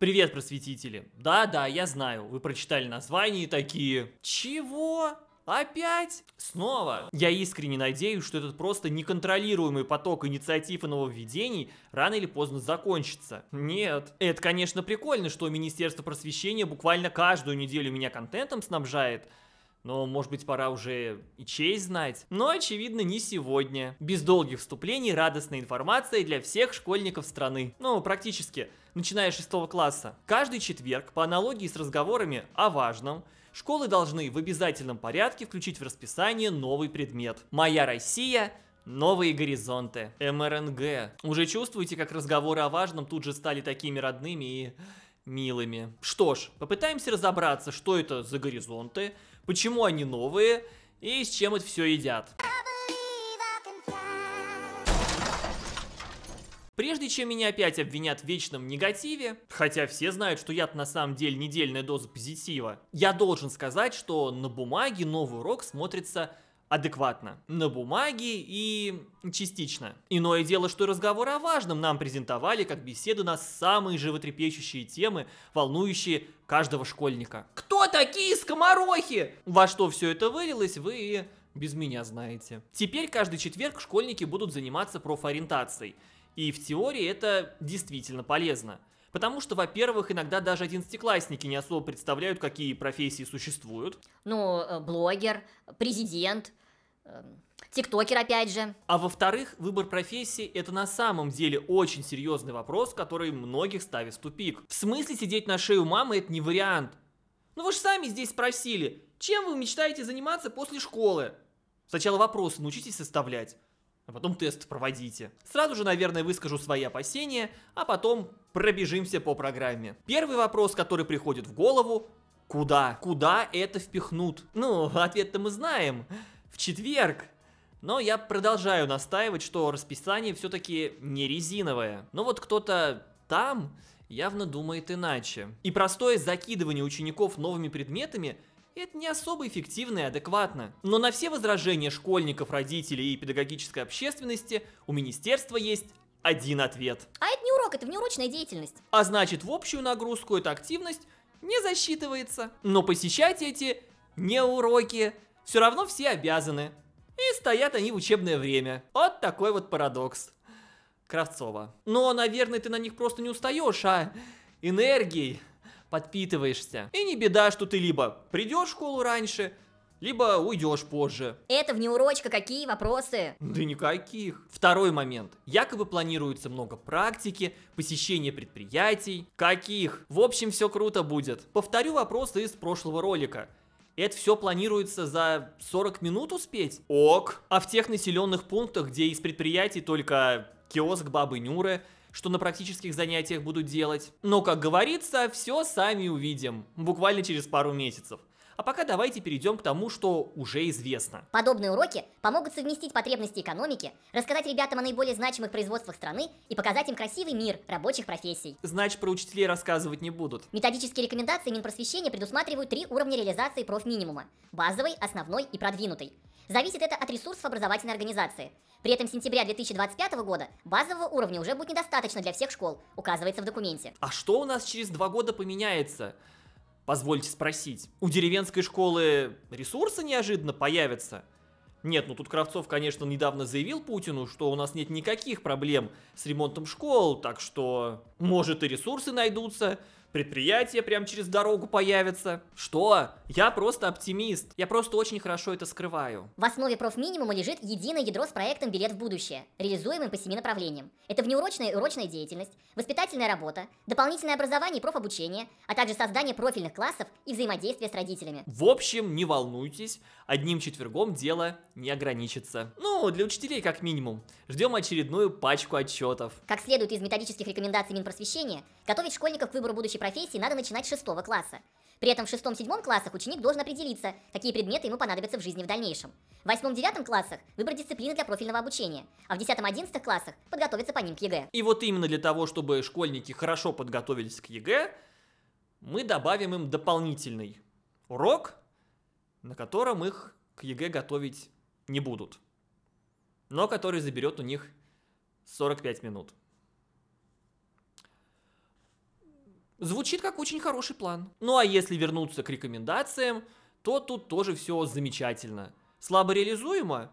Привет, просветители. Да-да, я знаю, вы прочитали название и такие... Чего? Опять? Снова? Я искренне надеюсь, что этот просто неконтролируемый поток инициатив и нововведений рано или поздно закончится. Нет. Это, конечно, прикольно, что Министерство просвещения буквально каждую неделю меня контентом снабжает, но, может быть, пора уже и честь знать. Но, очевидно, не сегодня. Без долгих вступлений, радостная информация для всех школьников страны. Ну, практически, начиная с 6 класса. Каждый четверг, по аналогии с разговорами о важном, школы должны в обязательном порядке включить в расписание новый предмет. «Моя Россия» Новые горизонты, МРНГ. Уже чувствуете, как разговоры о важном тут же стали такими родными и милыми. Что ж, попытаемся разобраться, что это за горизонты, почему они новые и с чем это все едят. Прежде чем меня опять обвинят в вечном негативе, хотя все знают, что яд на самом деле недельная доза позитива, я должен сказать, что на бумаге новый урок смотрится адекватно, на бумаге и частично. Иное дело, что разговор о важном нам презентовали как беседу на самые животрепещущие темы, волнующие каждого школьника. Кто такие скоморохи? Во что все это вылилось, вы без меня знаете. Теперь каждый четверг школьники будут заниматься профориентацией. И в теории это действительно полезно. Потому что, во-первых, иногда даже одиннадцатиклассники не особо представляют, какие профессии существуют. Ну, э, блогер, президент, э, Тиктокер, опять же. А во-вторых, выбор профессии – это на самом деле очень серьезный вопрос, который многих ставит в тупик. В смысле сидеть на шее у мамы – это не вариант. Ну вы же сами здесь спросили, чем вы мечтаете заниматься после школы? Сначала вопросы научитесь составлять, а потом тест проводите. Сразу же, наверное, выскажу свои опасения, а потом пробежимся по программе. Первый вопрос, который приходит в голову, куда? Куда это впихнут? Ну, ответ-то мы знаем. В четверг. Но я продолжаю настаивать, что расписание все-таки не резиновое. Но вот кто-то там явно думает иначе. И простое закидывание учеников новыми предметами это не особо эффективно и адекватно. Но на все возражения школьников, родителей и педагогической общественности у министерства есть один ответ. А это не урок, это внеурочная деятельность. А значит, в общую нагрузку эта активность не засчитывается. Но посещать эти не уроки все равно все обязаны. И стоят они в учебное время. Вот такой вот парадокс. Кравцова. Но, наверное, ты на них просто не устаешь, а? Энергией подпитываешься. И не беда, что ты либо придешь в школу раньше, либо уйдешь позже. Это внеурочка, какие вопросы? Да никаких. Второй момент. Якобы планируется много практики, посещение предприятий. Каких? В общем, все круто будет. Повторю вопросы из прошлого ролика. Это все планируется за 40 минут успеть? Ок. А в тех населенных пунктах, где из предприятий только киоск бабы Нюры, что на практических занятиях буду делать. Но, как говорится, все сами увидим, буквально через пару месяцев. А пока давайте перейдем к тому, что уже известно. Подобные уроки помогут совместить потребности экономики, рассказать ребятам о наиболее значимых производствах страны и показать им красивый мир рабочих профессий. Значит, про учителей рассказывать не будут. Методические рекомендации Минпросвещения предусматривают три уровня реализации профминимума – базовый, основной и продвинутый. Зависит это от ресурсов образовательной организации. При этом с сентября 2025 года базового уровня уже будет недостаточно для всех школ, указывается в документе. А что у нас через два года поменяется? Позвольте спросить, у деревенской школы ресурсы неожиданно появятся? Нет, ну тут Кравцов, конечно, недавно заявил Путину, что у нас нет никаких проблем с ремонтом школ, так что, может, и ресурсы найдутся предприятие прямо через дорогу появится. Что? Я просто оптимист. Я просто очень хорошо это скрываю. В основе профминимума лежит единое ядро с проектом «Билет в будущее», реализуемым по семи направлениям. Это внеурочная и урочная деятельность, воспитательная работа, дополнительное образование и профобучение, а также создание профильных классов и взаимодействие с родителями. В общем, не волнуйтесь, одним четвергом дело не ограничится. Ну, для учителей как минимум. Ждем очередную пачку отчетов. Как следует из методических рекомендаций Минпросвещения, Готовить школьников к выбору будущей профессии надо начинать с шестого класса. При этом в шестом-седьмом классах ученик должен определиться, какие предметы ему понадобятся в жизни в дальнейшем. В восьмом-девятом классах выбрать дисциплины для профильного обучения, а в десятом-одиннадцатых классах подготовиться по ним к ЕГЭ. И вот именно для того, чтобы школьники хорошо подготовились к ЕГЭ, мы добавим им дополнительный урок, на котором их к ЕГЭ готовить не будут, но который заберет у них 45 минут. Звучит как очень хороший план. Ну а если вернуться к рекомендациям, то тут тоже все замечательно. Слабо реализуемо,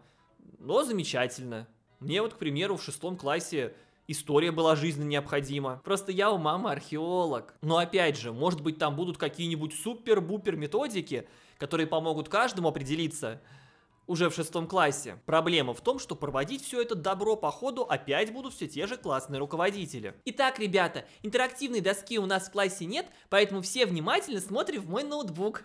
но замечательно. Мне вот, к примеру, в шестом классе история была жизненно необходима. Просто я у мамы археолог. Но опять же, может быть там будут какие-нибудь супер-бупер методики, которые помогут каждому определиться, уже в шестом классе. Проблема в том, что проводить все это добро по ходу опять будут все те же классные руководители. Итак, ребята, интерактивной доски у нас в классе нет, поэтому все внимательно смотрим в мой ноутбук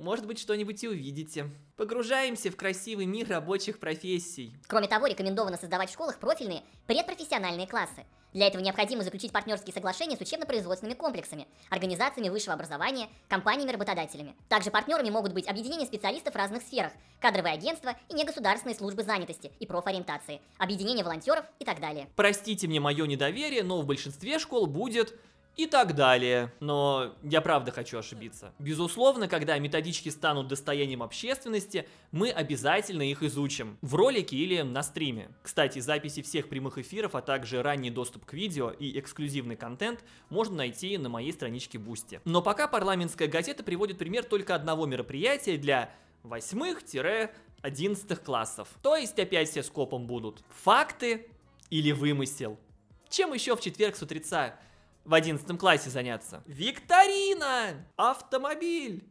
может быть, что-нибудь и увидите. Погружаемся в красивый мир рабочих профессий. Кроме того, рекомендовано создавать в школах профильные предпрофессиональные классы. Для этого необходимо заключить партнерские соглашения с учебно-производственными комплексами, организациями высшего образования, компаниями-работодателями. Также партнерами могут быть объединения специалистов в разных сферах, кадровые агентства и негосударственные службы занятости и профориентации, объединения волонтеров и так далее. Простите мне мое недоверие, но в большинстве школ будет и так далее. Но я правда хочу ошибиться. Безусловно, когда методички станут достоянием общественности, мы обязательно их изучим. В ролике или на стриме. Кстати, записи всех прямых эфиров, а также ранний доступ к видео и эксклюзивный контент можно найти на моей страничке Бусти. Но пока парламентская газета приводит пример только одного мероприятия для восьмых-одиннадцатых классов. То есть опять все скопом будут. Факты или вымысел? Чем еще в четверг с утреца в одиннадцатом классе заняться. Викторина! Автомобиль!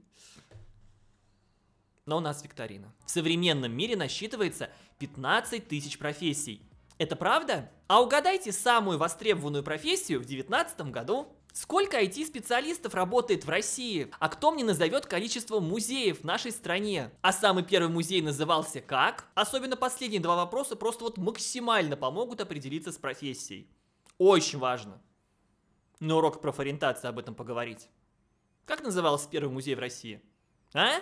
Но у нас викторина. В современном мире насчитывается 15 тысяч профессий. Это правда? А угадайте самую востребованную профессию в девятнадцатом году. Сколько IT-специалистов работает в России? А кто мне назовет количество музеев в нашей стране? А самый первый музей назывался как? Особенно последние два вопроса просто вот максимально помогут определиться с профессией. Очень важно на урок профориентации об этом поговорить. Как назывался первый музей в России? А?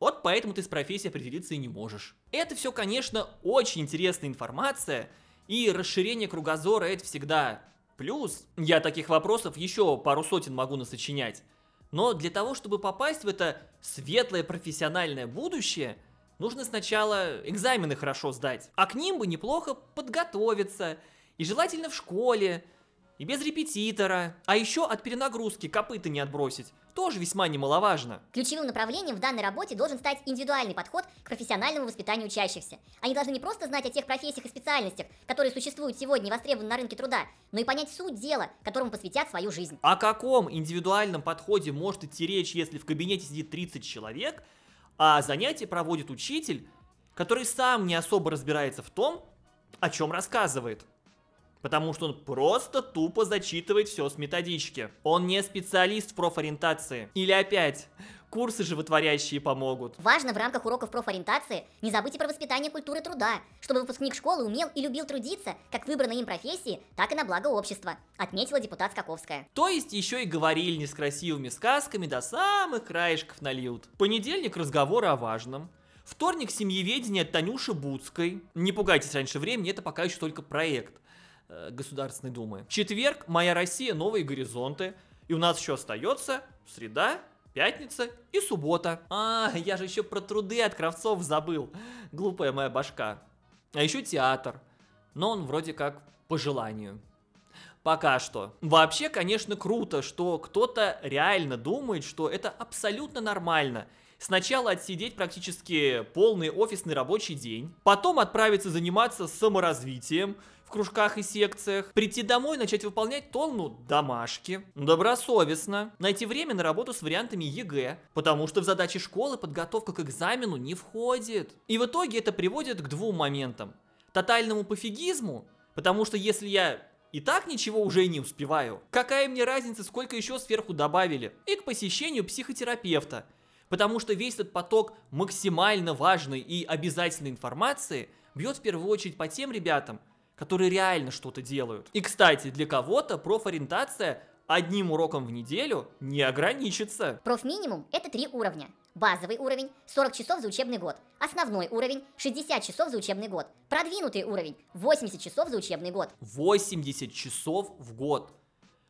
Вот поэтому ты с профессией определиться и не можешь. Это все, конечно, очень интересная информация, и расширение кругозора это всегда плюс. Я таких вопросов еще пару сотен могу насочинять. Но для того, чтобы попасть в это светлое профессиональное будущее, нужно сначала экзамены хорошо сдать. А к ним бы неплохо подготовиться. И желательно в школе, и без репетитора. А еще от перенагрузки копыта не отбросить. Тоже весьма немаловажно. Ключевым направлением в данной работе должен стать индивидуальный подход к профессиональному воспитанию учащихся. Они должны не просто знать о тех профессиях и специальностях, которые существуют сегодня и востребованы на рынке труда, но и понять суть дела, которому посвятят свою жизнь. О каком индивидуальном подходе может идти речь, если в кабинете сидит 30 человек, а занятие проводит учитель, который сам не особо разбирается в том, о чем рассказывает. Потому что он просто тупо зачитывает все с методички. Он не специалист в профориентации. Или опять, курсы животворящие помогут. Важно в рамках уроков профориентации не забыть и про воспитание культуры труда, чтобы выпускник школы умел и любил трудиться как в выбранной им профессии, так и на благо общества, отметила депутат Скаковская. То есть еще и говорильни с красивыми сказками до самых краешков нальют. Понедельник разговоры о важном. Вторник семьеведения от Танюши Буцкой. Не пугайтесь раньше времени, это пока еще только проект. Э, Государственной Думы. Четверг, Моя Россия, Новые Горизонты. И у нас еще остается среда, пятница и суббота. А, я же еще про труды от Кравцов забыл. Глупая моя башка. А еще театр. Но он вроде как по желанию. Пока что. Вообще, конечно, круто, что кто-то реально думает, что это абсолютно нормально – Сначала отсидеть практически полный офисный рабочий день, потом отправиться заниматься саморазвитием в кружках и секциях, прийти домой, начать выполнять тонну домашки, добросовестно, найти время на работу с вариантами ЕГЭ, потому что в задачи школы подготовка к экзамену не входит. И в итоге это приводит к двум моментам. Тотальному пофигизму, потому что если я и так ничего уже не успеваю. Какая мне разница, сколько еще сверху добавили? И к посещению психотерапевта, Потому что весь этот поток максимально важной и обязательной информации бьет в первую очередь по тем ребятам, которые реально что-то делают. И, кстати, для кого-то профориентация одним уроком в неделю не ограничится. Профминимум – это три уровня. Базовый уровень – 40 часов за учебный год. Основной уровень – 60 часов за учебный год. Продвинутый уровень – 80 часов за учебный год. 80 часов в год.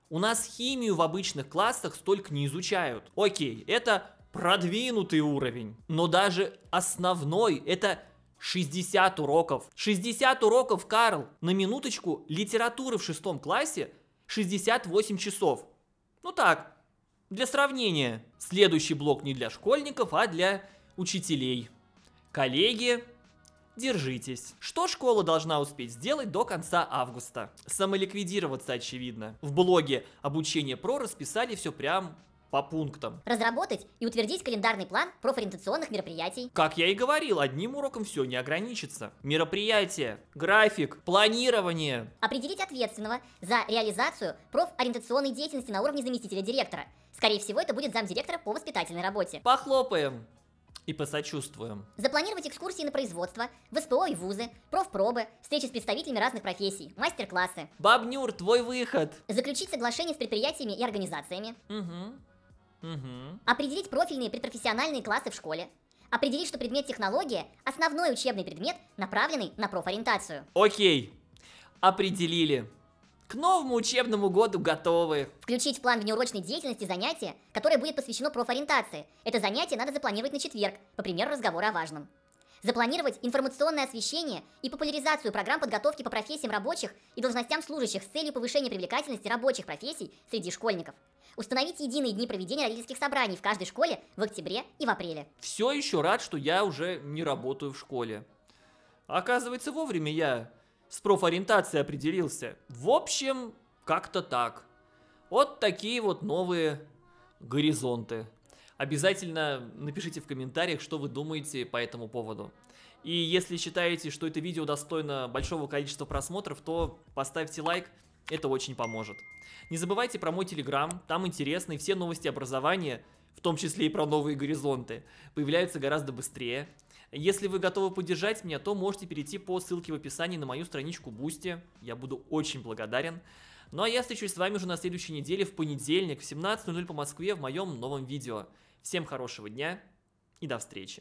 У нас химию в обычных классах столько не изучают. Окей, это продвинутый уровень, но даже основной это 60 уроков. 60 уроков, Карл, на минуточку, литературы в шестом классе 68 часов. Ну так, для сравнения, следующий блок не для школьников, а для учителей. Коллеги, держитесь. Что школа должна успеть сделать до конца августа? Самоликвидироваться, очевидно. В блоге обучение про расписали все прям по пунктам. Разработать и утвердить календарный план профориентационных мероприятий. Как я и говорил, одним уроком все не ограничится. Мероприятие, график, планирование. Определить ответственного за реализацию профориентационной деятельности на уровне заместителя директора. Скорее всего, это будет замдиректора по воспитательной работе. Похлопаем и посочувствуем. Запланировать экскурсии на производство, в СПО и вузы, профпробы, встречи с представителями разных профессий, мастер-классы. Бабнюр, твой выход! Заключить соглашение с предприятиями и организациями. Угу. Угу. Определить профильные предпрофессиональные классы в школе. Определить, что предмет технология – основной учебный предмет, направленный на профориентацию. Окей, определили. К новому учебному году готовы. Включить в план внеурочной деятельности занятие, которое будет посвящено профориентации. Это занятие надо запланировать на четверг, по примеру разговора о важном. Запланировать информационное освещение и популяризацию программ подготовки по профессиям рабочих и должностям служащих с целью повышения привлекательности рабочих профессий среди школьников. Установить единые дни проведения родительских собраний в каждой школе в октябре и в апреле. Все еще рад, что я уже не работаю в школе. Оказывается, вовремя я с профориентацией определился. В общем, как-то так. Вот такие вот новые горизонты. Обязательно напишите в комментариях, что вы думаете по этому поводу. И если считаете, что это видео достойно большого количества просмотров, то поставьте лайк, это очень поможет. Не забывайте про мой телеграм, там интересны все новости образования, в том числе и про новые горизонты, появляются гораздо быстрее. Если вы готовы поддержать меня, то можете перейти по ссылке в описании на мою страничку Бусти, я буду очень благодарен. Ну а я встречусь с вами уже на следующей неделе в понедельник в 17.00 по Москве в моем новом видео. Всем хорошего дня и до встречи.